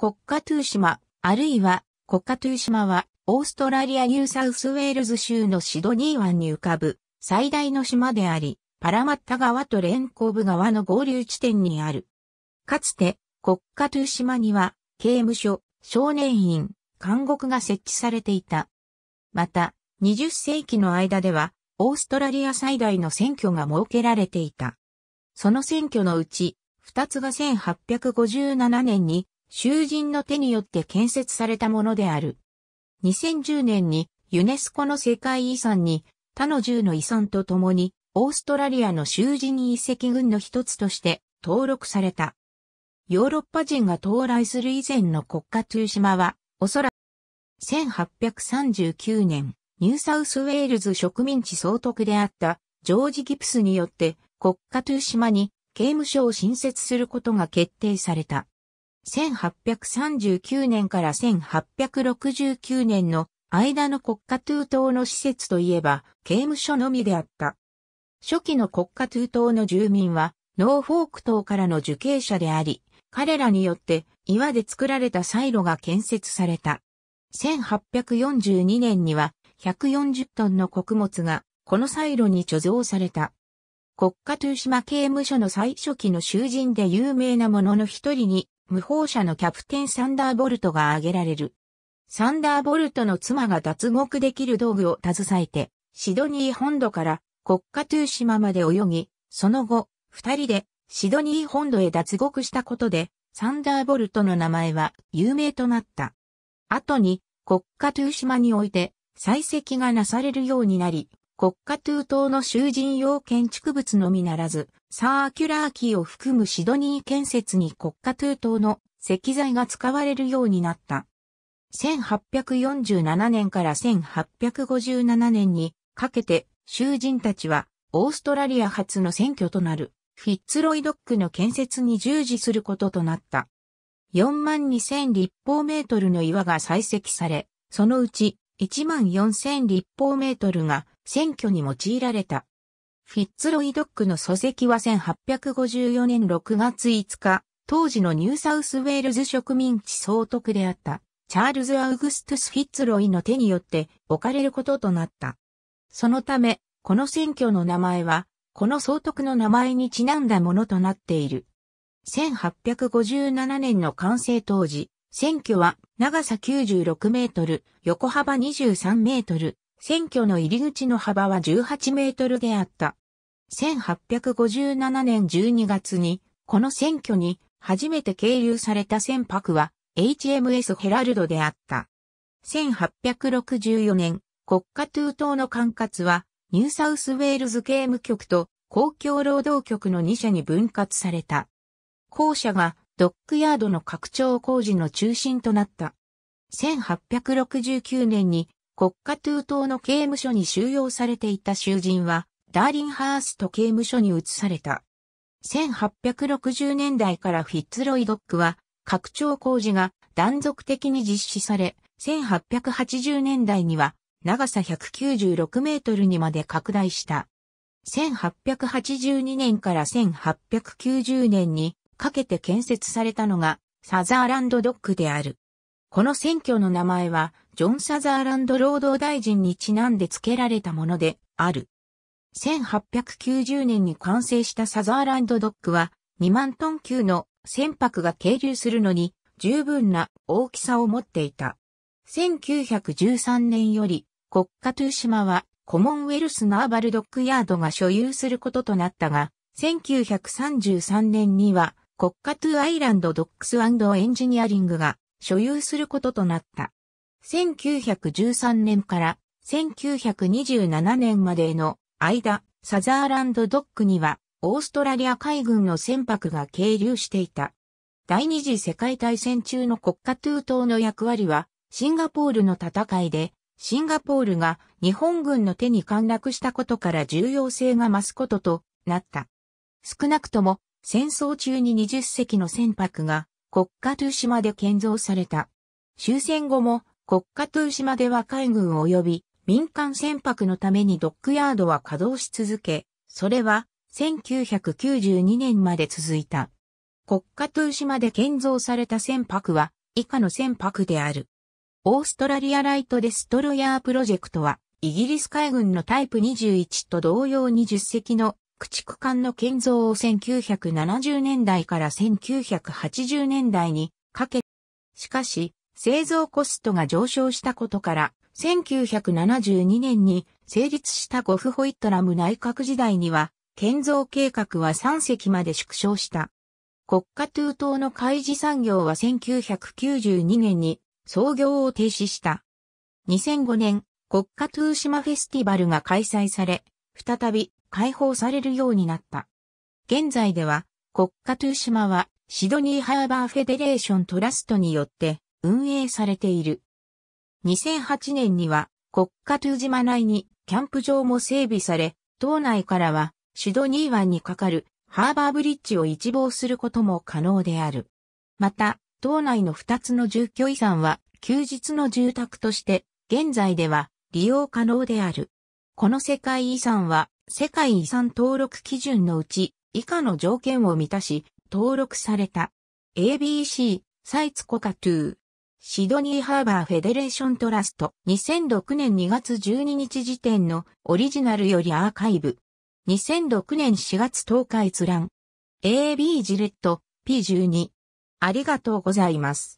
国家トゥー島、あるいは国家トゥー島は、オーストラリア・ニューサウスウェールズ州のシドニー湾に浮かぶ最大の島であり、パラマッタ川とレンコーブ川の合流地点にある。かつて、国家トゥー島には、刑務所、少年院、監獄が設置されていた。また、20世紀の間では、オーストラリア最大の選挙が設けられていた。その選挙のうち、2つが1857年に囚人の手によって建設されたものである。2010年にユネスコの世界遺産に他の10の遺産とともにオーストラリアの囚人遺跡群の一つとして登録された。ヨーロッパ人が到来する以前の国家ト島はおそらく1839年ニューサウスウェールズ植民地総督であったジョージ・ギプスによって国家ト島に刑務所を新設することが決定された。1839年から1869年の間の国家トゥー島の施設といえば刑務所のみであった。初期の国家トゥー島の住民はノーフォーク島からの受刑者であり、彼らによって岩で作られたサイロが建設された。1842年には140トンの穀物がこのサイロに貯蔵された。国家トゥー島刑務所の最初期の囚人で有名なものの一人に無法者のキャプテンサンダーボルトが挙げられる。サンダーボルトの妻が脱獄できる道具を携えて、シドニー本土から国家トゥー島まで泳ぎ、その後、二人でシドニー本土へ脱獄したことで、サンダーボルトの名前は有名となった。後に、国家トゥー島において、採石がなされるようになり、国家通島の囚人用建築物のみならず、サーキュラーキーを含むシドニー建設に国家通島の石材が使われるようになった。1847年から1857年にかけて囚人たちはオーストラリア初の選挙となるフィッツロイドックの建設に従事することとなった。4万2000立方メートルの岩が採石され、そのうち14,000立方メートルが選挙に用いられた。フィッツロイドックの礎石は1854年6月5日、当時のニューサウスウェールズ植民地総督であったチャールズ・アウグストゥス・フィッツロイの手によって置かれることとなった。そのため、この選挙の名前は、この総督の名前にちなんだものとなっている。1857年の完成当時、選挙は長さ96メートル、横幅23メートル、選挙の入り口の幅は18メートルであった。1857年12月に、この選挙に初めて経由された船舶は HMS ヘラルドであった。1864年、国家トゥー島の管轄は、ニューサウスウェールズ刑務局と公共労働局の2社に分割された。後者がドックヤードの拡張工事の中心となった。1869年に国家トゥー島の刑務所に収容されていた囚人は、ダーリンハースト刑務所に移された。1860年代からフィッツロイドックは、拡張工事が断続的に実施され、1880年代には長さ196メートルにまで拡大した。1882年から1890年にかけて建設されたのがサザーランドドックである。この選挙の名前は、ジョン・サザーランド労働大臣にちなんで付けられたものである。1890年に完成したサザーランドドックは、2万トン級の船舶が係留するのに十分な大きさを持っていた。1913年より国家トゥー島はコモンウェルスナーバルドックヤードが所有することとなったが、1933年には国家トゥアイランドドックスエンジニアリングが所有することとなった。1913年から1927年までの間、サザーランドドックにはオーストラリア海軍の船舶が係留していた。第二次世界大戦中の国家トゥー島の役割はシンガポールの戦いで、シンガポールが日本軍の手に陥落したことから重要性が増すこととなった。少なくとも戦争中に20隻の船舶が国家トゥー島で建造された。終戦後も国家トゥー島では海軍及び民間船舶のためにドックヤードは稼働し続け、それは1992年まで続いた。国家トゥー島で建造された船舶は以下の船舶である。オーストラリアライトデストロヤープロジェクトはイギリス海軍のタイプ21と同様に10隻の駆逐艦の建造を1970年代から1980年代にかけ、しかし、製造コストが上昇したことから、1972年に成立したゴフホイットラム内閣時代には、建造計画は3隻まで縮小した。国家トゥー島の開示産業は1992年に創業を停止した。2005年、国家トゥー島フェスティバルが開催され、再び解放されるようになった。現在では、国家トゥー島はシドニーハーバーフェデレーショントラストによって運営されている。2008年には国家トゥー島内にキャンプ場も整備され、島内からはシドニー湾に架かるハーバーブリッジを一望することも可能である。また、島内の2つの住居遺産は休日の住宅として現在では利用可能である。この世界遺産は世界遺産登録基準のうち以下の条件を満たし、登録された。ABC、サイツコカトゥー。シドニーハーバーフェデレーショントラスト。2006年2月12日時点のオリジナルよりアーカイブ。2006年4月10日閲覧。AB ジレット P12。ありがとうございます。